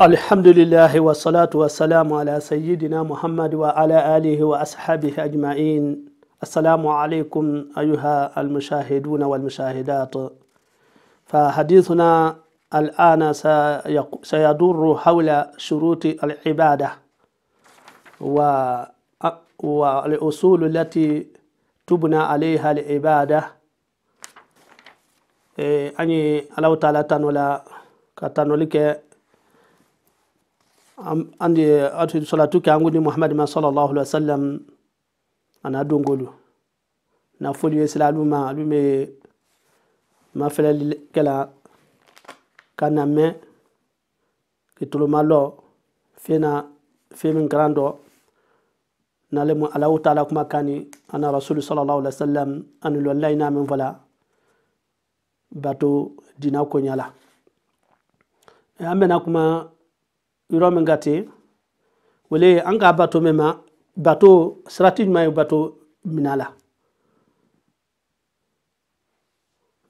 الحمد لله والصلاة والسلام على سيدنا محمد وعلى آله وأصحابه أجمعين السلام عليكم أيها المشاهدون والمشاهدات فحديثنا الآن سيدور حول شروط العبادة والأصول التي تبنى عليها العبادة إيه، أني ألو تعالى تنولا كتنولك andi atu salatu kangu ni muhammad ma sallallahu alaihi wasallam ana dongolu na foliwe ye sila aluma alume ma felali kɛla ka na mɛn kitoloma lɔ fena fe min karan alahu taala kuma kani ana rasulu sallallahu alaihi wasallam ani lɔllayi na min bato dina koɲa la e, an bɛna kuma yɔrɔ min ka ten wele an ka bato min ma bato sarati ɲuman ye bato mina la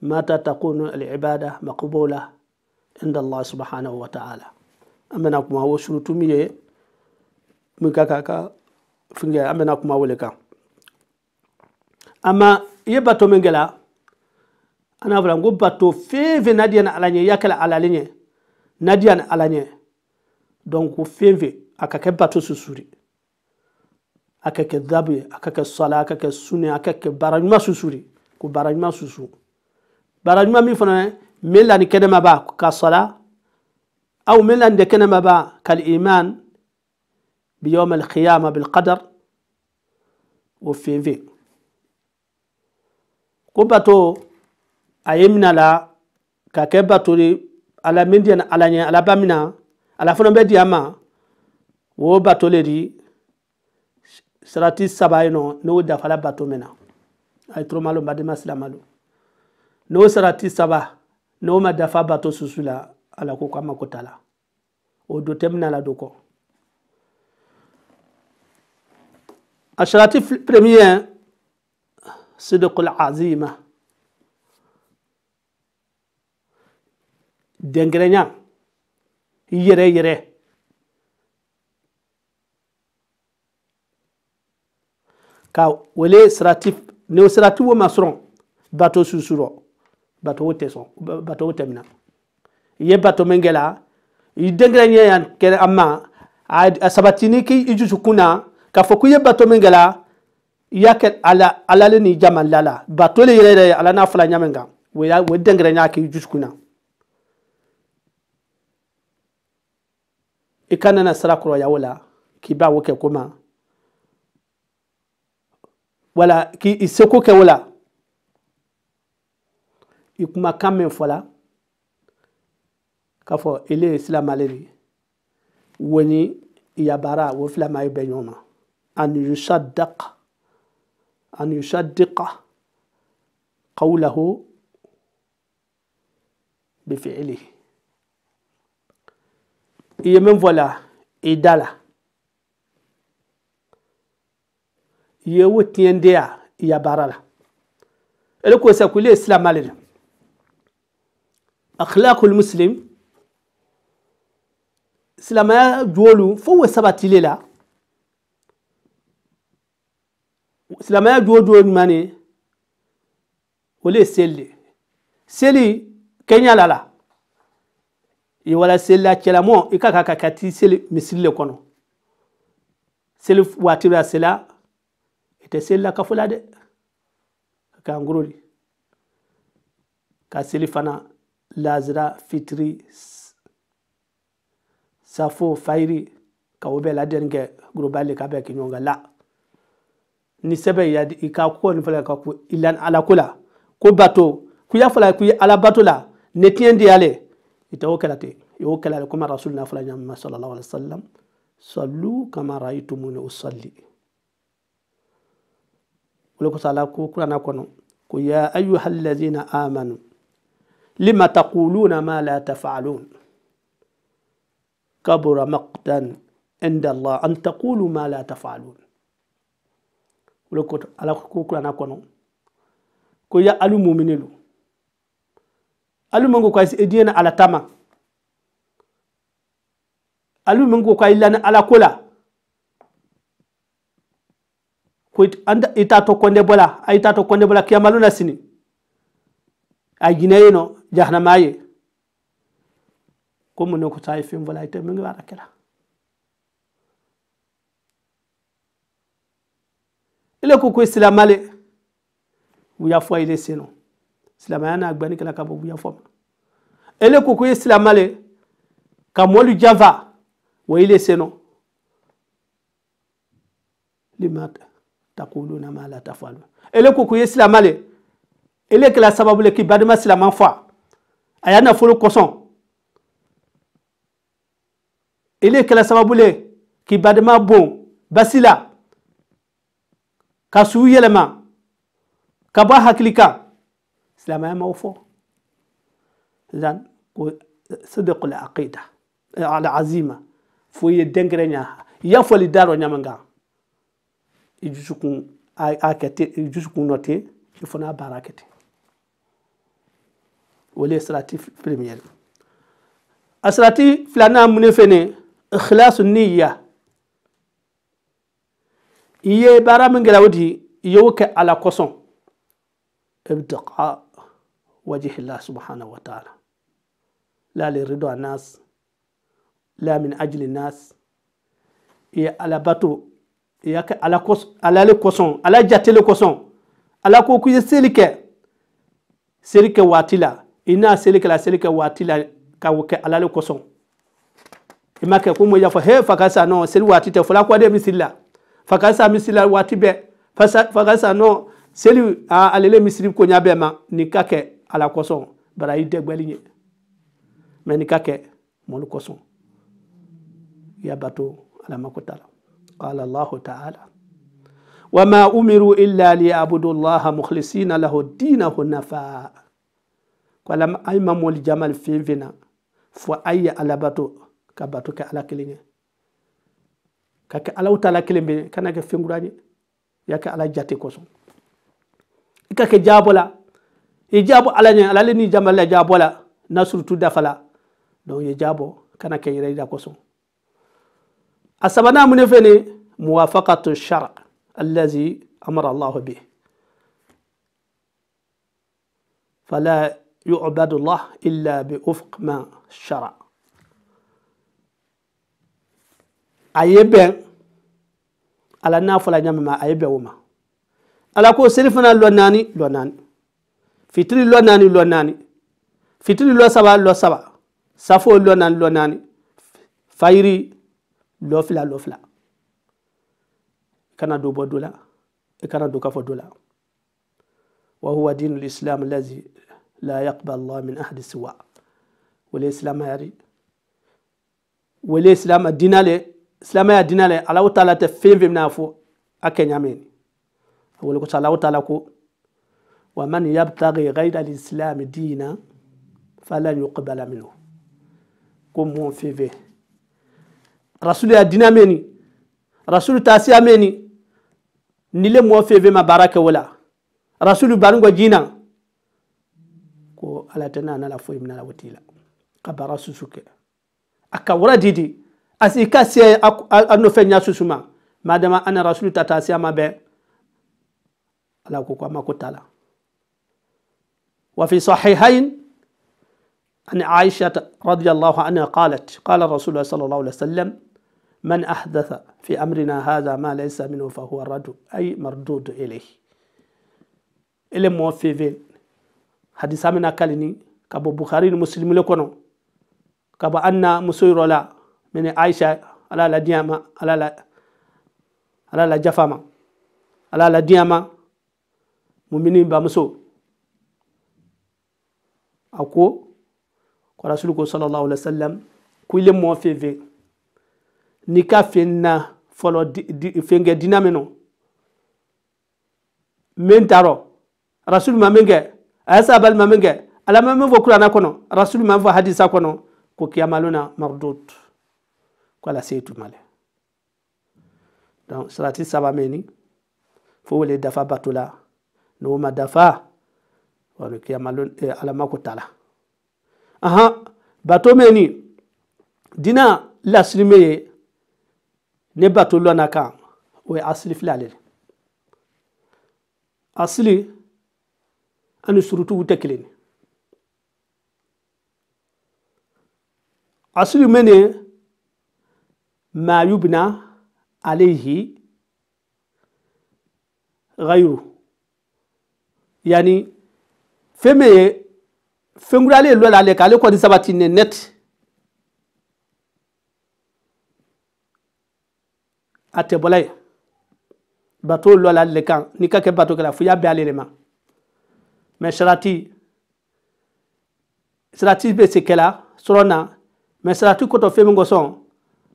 mata takunu alibada maqbula inda allah subhanahu wa ta'ala an bɛna kuma o surutu min ye min ka ka fɛngɛ an bɛna kuma wele kan amma i ye bato min kɛla ana fɔra ko bato fɛn fɛn nadiya ni ala ɲɛ i y'a kɛla ala ɲɛ nadiya ni ala ɲɛ donc fɛn fɛn a ka kɛ bato susuri a ka kɛ dabu ye a ka kɛ suni a ka kɛ baara ɲuman susuri ko baara ɲuman susu baara ɲuman fana ye min lani ba ka sɔla aw min lani de kɛnɛma ba ka iman biyɔm alqiyama bilqadar o fɛn fɛn ko bato a ye mina la ka bato de ala min ala ɲɛ ala ba alafo dɔ bɛ di a ma o bato le di sarati saba yen nɔ n'o dafala bato min na a ye tɔrɔma lo n silama lo n'o sarati saba n'o ma dafa bato susu la ala ko k'a ma ko t'a la o don tɛ bɛna la don kɔ a sarati premier sidikul azima dɛnkɛrɛnya. yɛrɛ yɛrɛ ka wele sirati n'o sirati wo ma sɔrɔ bato susu rɔ bato wo tɛ sɔn bato wo tɛ minɛ i ye bato min kɛ la i denkɛ ɲɛ yan kɛra a ma a sabati ni k'i jusu kun na k'a fɔ k'i ye bato min kɛ la i y'a kɛ ala ala le ni jamalila la bato le yɛrɛ yɛrɛ ala n'a fɔla ɲɛ min kan o ye denkɛ ɲɛ k'i jusu kun na. i e kan nan asrakro ya wola, ki ba woke kouman, wala ki isyoko ke wola, yikouman kan men fola, ka fwa, ili islam alevi, weni, iya bara, wofla ma yu benyoma, an yushaddaka, an yushaddika, kaw la ho, bife elehi. iye menvola idala iye wo tiɲɛndea iya baara la ele ko sa kuli islam ale de akhlaqul muslim silamaya joolu fo wo sabatile la silamaya joo joo ɲuman ne o le ye seli de seli kɛɲa la la iwala wala selila cɛlamɔ i ka seli misiri le kɔnɔ seli waati bɛ sela i tɛ selila kafo la ka kan ka seli fana lazira fitiri safo fairi ka o bɛɛ ladɛnni kɛ le ka bɛɛ kɛ la ni sebe ya i ka ko nin fɛnɛ ka ko i la ala bato k'i y'a fɔ la ala bato la ne ale يتوكلت يوكل عليكم رسولنا صلى الله عليه وسلم صلوا كما رأيتموني أصلي ولكو صلاة كوكونا كونو يا أيها الذين آمنوا لما تقولون ما لا تفعلون كبر مقتا عند الله أن تقولوا ما لا تفعلون ولكو على كوكونا كونو كويا ألو مؤمنين alumungu kwa idiyana ala tama alumungu kwa ilana ala kula ko itato kwende bola ay ita to konde bola sini ay yeno jahnamaye ko mun ko tay fim bola ite mungu wara ile ko ko islamale wiya ile seno silamaya n'a gbani kɛla ka bɔ buya fɔ ma ele ko ko ye silama le ka mɔlu janfa wa ile senɔ lima takuluna ma la tafalu ele ko ko ye silama le ele kɛla sababu le k'i badema silama fɔ a y'a nafolo kosɔn ele kɛla sababu le k'i badema bon basi la ka suu yɛlɛma ka bɔ hakili kan እስላማዊ መውፎ ስድቅ ለአቂዳ ለዓዚማ ፍየ ደንግረኛ እያፎ ሊዳሮ መንጋ ጁስኩ ኖቴ ይፉና ባራከቴ ወለ ስራቲ ፕሪሚየር አስራቲ ፍላና ሙኔፌኔ እክላሱ ንያ እየ ባራ መንገዳ ወዲ እየወከ አላ እብድቃ وجه الله سبحانه وتعالى لا لرضا الناس لا من أجل الناس يا على باتو يا على كوس على لكوسون على جاتي لكوسون على كوكو سيلك سيلك واتلا إنا سيلك لا سيلك واتلا كوك على لكوسون إما كم يا فه فكاسا نو سيل واتي تفلا كوادي مسلا فكاسا مسلا واتي به فكاسا نو سيل على لمسري كونيا بما نكاكه ala kosɔn baraji tɛ gbɛli ɲɛ mɛ ni ka kɛ mɔlu kosɔn ya bato ala mako t'a la qala allahu ta'ala وما أمروا إلا ليعبدوا الله مخلصين له الدين هنفاء ولم أيمم الجمل في فينا فأي على باتو كباتو كعلى كليني كك على وتعالى كلمة كنا كفين غراني يا كعلى جاتي كوسون كك جابولا ijabu alanya alale ni la jabo la nasru tu dafala do ye jabo kana kai rai da koso asabana mun fe ne muwafaqatu shar allazi amara Allah bi fala yu'badu Allah illa bi ufq ma shara ayebe ala na fala nyama ayebe wuma ala ko sirfana lwanani lwanani fitiri lo naani lo naani fitiri lo saba lo saba safo lo naani lo naani fayiri lo fila lo fila i e kana do bɔ do la i kana do kafɔ do la وهو دين الإسلام الذي لا يقبل الله من أحد سواه والإسلام هاري والإسلام الدينالي إسلام الدينالي على وتعالى تفهم في منافو أكن يمين أقول لك على وتعالى waman yabtaghi ghaira lislami dina falan yuqbala minhu ko mon feve rasulu ya dina meni rasulu tasiya meni nile mo feve ma baraka wala rasulu baringo jina ko ala tana na la minala wotila ka bara susu kɛ a ka wara didi asika i anno siyɛ a nɔfɛ madama ana rasulu ta ma be ala ko ko ma ko tala وفي صحيحين عن عائشة رضي الله عنها قالت قال رسول صلى الله عليه وسلم من أحدث في أمرنا هذا ما ليس منه فهو رد أي مردود إليه إلى في حديث من أكلني كابو بخاري المسلم لكونو كابو أن مسير لا من عائشة على لا ديما على لا على لا جفما على لا ديما مؤمنين بمسو Ako, kwa rasul kwa salallahu la salam, kwenye mwafi ve, nika fenna folo fenge dinameno, mentaro, rasul mwame nge, aya sa bal mwame nge, ala mwame vwo kurana kono, rasul mwame vwo hadisa kono, kwa kiamalona mardot. Kwa la se itu male. Dan, sratis sa mwame ni, fwo wale dafa batola, nou ma dafa, wano kiyamalon e alamako tala aha bato meni dina lasiri me ye ne bato lɔna kan o ye asili filɛ ale asili ani surutuw tɛ kelen asili mene ma yubna alayhi ghayru yani fɛn min ye fɛnkuralen lɔ la ale k'ale kɔni sabati ne net a tɛ bɔla ye bato lɔ la ale kan n'i ka kɛ bato kɛla fo i y'a bɛn ale de ma mɛ sarati sarati bɛ se kɛla sɔrɔ na mɛ sarati kɔtɔ fɛn min kɔsɔn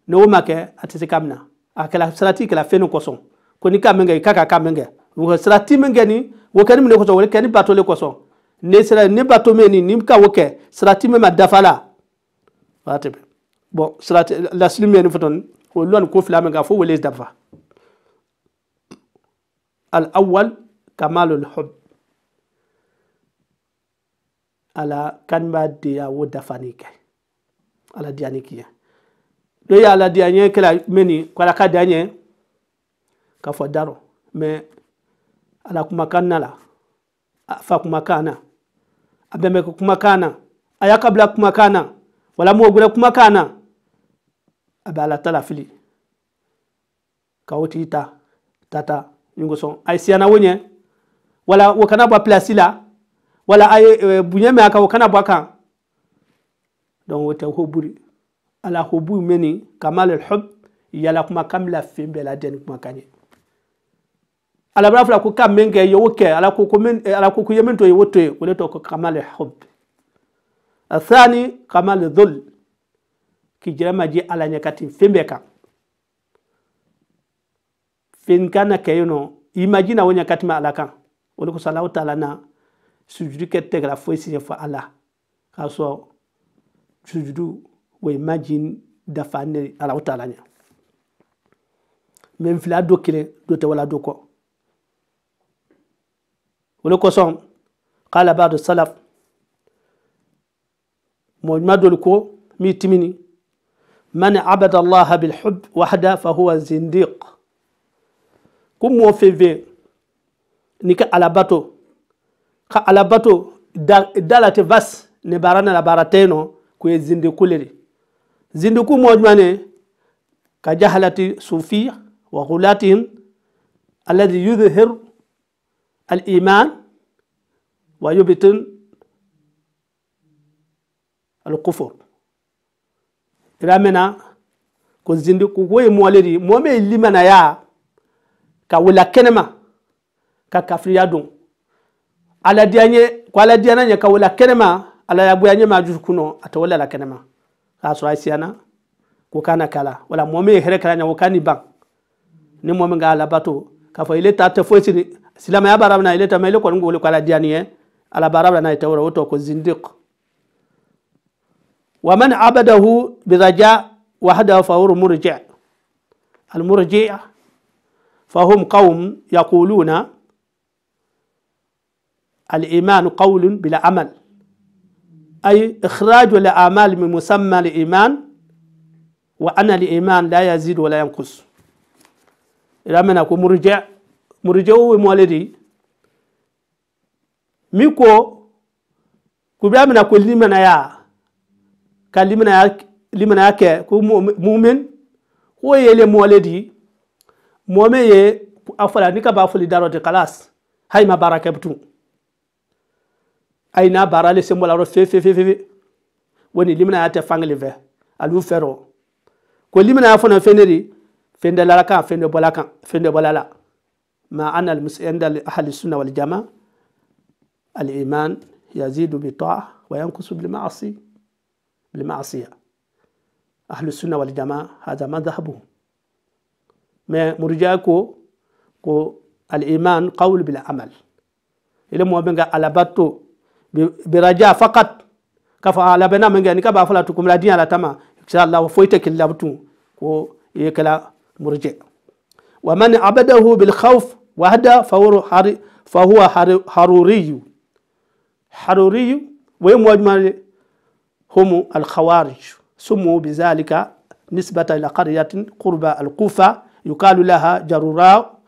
ni o ma kɛ a tɛ se ka mina a kɛla sarati kɛla fɛn min kɔsɔn ko n'i ka min kɛ i ka kan ka min kɛ sarati min kɛ nin o kɛ ni mun de kɔsɔn o kɛ ni bato de kɔsɔn. Ne batou meni, nim ka woke, srati mema dafa la. Ba tebe. Bon, srati, la srimye ni foton, ou luan kouf la men gafo, ou lez dafa. Al awal, kamalou l'hob. Ala kanma diya wot dafa nike. Ala diyanik ya. De ya ala diyanye ke la meni, kwa la ka diyanye, ka fwa daro. Me, ala kouma kan na la. afa kumakana abemeka kumakana ayakabila kumakana wala muogula kumakana abala ala tala fili ka ta tata ɲugo sɔn a siyana wo wala wakana bwa bɔ la wala a ye e, bonya aka wakana kan kan donc wo hoburi ala hobu meni kamal hub yala kuma kamla fimbe la den kuma kanye ala bara fula ko kam men ge yo ke ala ko ko men eh, ala ko ko yemen to yote ko le to ko kamal hub athani kamal dhul ki jirama je ala nyakati fembe kan fen kana ke yono imagine wo nyakati ma ala kan wala ko sallahu taala na sujudu ke tegra fo si fo ala ka so sujudu wo imagine dafane ala taala nya men fila do kile do te wala do ko ولكوسون قال بعض السلف محمد لكو ميتميني من عبد الله بالحب وحده فهو زنديق كم مو في في نيك على باتو كا على باتو دالات فاس نبارانا لبارتينو كوي زنديقو لري زنديقو موجماني كجهلتي صوفي وغلاتهم الذي يظهر al-iman wa yubtil al-kufur tiramena ko zindi ko woye moleri mome limana ya ka wala kenema ka kafriya dun ala diyanye ko ala diyana nya ka wala kenema ala ya buyanye ma jur kuno atawala la kenema ka so asiyana ko kana kala wala mome here kala nya ko kani ban ni mome ga ala bato ka fa ile ta ta fo siri سلام يا بارا بنا إليه تمايلو كونغ بقولي كلا ديانية على بارا بنا يتورا وتو كزندق ومن عبده برجاء وحده فهو مرجع المرجع فهم قوم يقولون الإيمان قول بلا عمل أي إخراج الأعمال من مسمى الإيمان وأن الإيمان لا يزيد ولا ينقص إذا منكم مرجع murijewu we mi ko kubya mina ko limana ya ka limana ya limana ya ke ku mumin ko yele mwaledi mome ye afala nika ba fuli daro de kalas hay ma baraka btu aina bara barale se ro fe fe fe fe woni limana ya te fangle ve alu fero ko limana ya fona feneri fende la kan fende bolaka fende bolala ما أن عند أهل السنة والجماعة الإيمان يزيد بالطاعة وينقص بالمعصية بالمعصية أهل السنة والجماعة هذا ما ذهبوا ما مرجعكو كو الإيمان قول بالعمل إلى بنجا على باتو برجاء فقط كفى على بنا منجا جاني بافلا فلا تكمل الدين على تما إن شاء الله وفويتك اللابتو كو يكلا مرجع ومن عبده بالخوف وحده فهو حر فهو حروري حروري ويموجمل هم الخوارج سموا بذلك نسبة إلى قرية قرب الكوفة يقال لها جروراء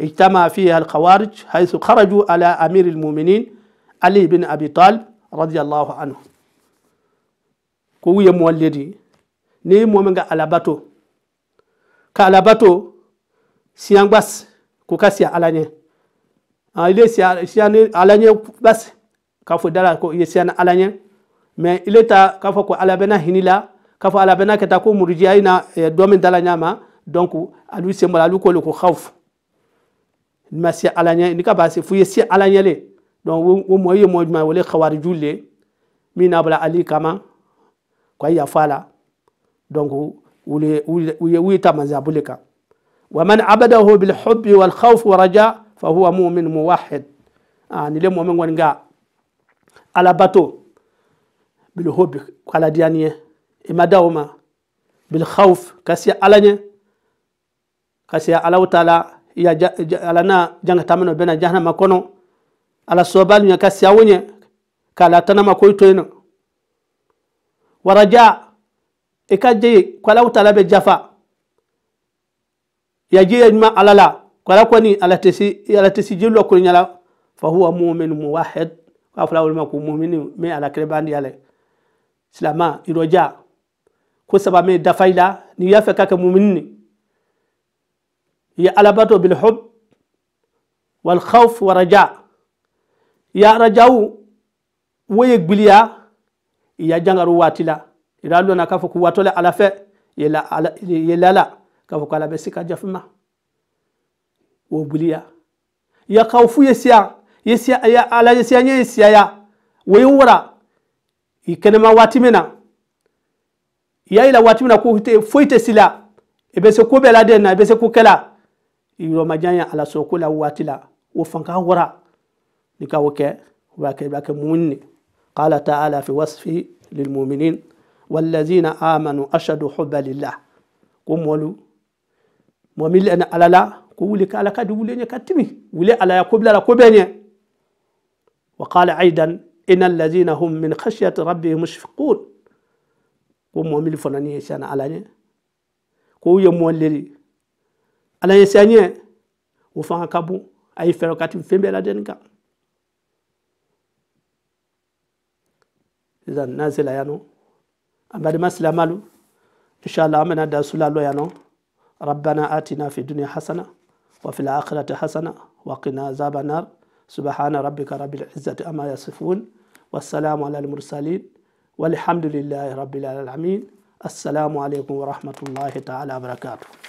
اجتمع فيها الخوارج حيث خرجوا على أمير المؤمنين علي بن أبي طالب رضي الله عنه كوي مولدي ني مومنغا على باتو كعلى باتو siyan gbas ko ka siya ala ah, ɲɛ i le siya siyani ala ɲɛ gbas k'a fɔ dala ko i ye siyani ala ɲɛ mɛ i le ta k'a fɔ ko ala bɛ na hini la k'a fɔ ala bɛ na kɛ ta ko murujiya i na eh, dɔ min dala ɲa ma donc alu sen bɔra alu k'olu ko hawf ni ma siya ala ɲɛ ni ka ba se fo ye siya ala ɲɛ le donc o mɔ ye mɔ jumɛn wele khawariju le min n'a bɔra ali kama ko yafa la donc u ye u ta manzabu le kan ومن عبده بالحب والخوف والرجاء فهو مؤمن موحد يعني آه، لم مؤمن ونقع على باتو بالحب على ديانية إما دوما بالخوف كسي على كسي على وتعالى يا على نا جنگ تامنو بنا جهنم كونو على سوبال نيا كسي أونيا كلا تنام كويتوين ورجاء إكاجي كلا وتعالى بجفا ya jiya ma alala kala kwani alatesi alatesi jelu ko nyala fa huwa mu'min muwahhid wa fala wal maku mu'minu me ala krebandi yale silama iroja ko saba me dafaila ni yafe kaka mu'minni ya alabato bil hub wal khawf wa raja ya rajau woye gbiliya ya jangaru watila ira lona kafu ku watole ala fe yela yela la k'a k'a la bɛ se ka jafi ma o buliya yakawfu ye siya ye siya ya ala ye siya ye siyaya o ye wara i kɛnɛma waati min na i y'a yira waati min na ko foyi tɛ si la i bɛ se ko bɛɛ la den na i bɛ se ko kɛ la i yɔrɔmajan ye ala sɔn ko la waati la o fanga wara ni ka o kɛ o b'a kɛ i b'a kɛ mun ne قال تعالى في وصفه للمؤمنين والذين آمنوا أشد حبا لله قم ولو mamili ana alala kuule kala ka dubule nya katimi wule ala yakubla la kubenye wa qala aidan ان الذين هم من خشيه ربهم مشفقون قوم مامل فناني شان علاني كو يوم وللي على يسانيه وفان كابو اي فرقات في بلا دنكا اذا نازل يا نو بعد ما سلامالو ان شاء الله من هذا سلالو يا نو ربنا آتنا في الدنيا حسنة وفي الآخرة حسنة وقنا عذاب النار سبحان ربك رب العزة أما يصفون والسلام على المرسلين والحمد لله رب العالمين السلام عليكم ورحمة الله تعالى وبركاته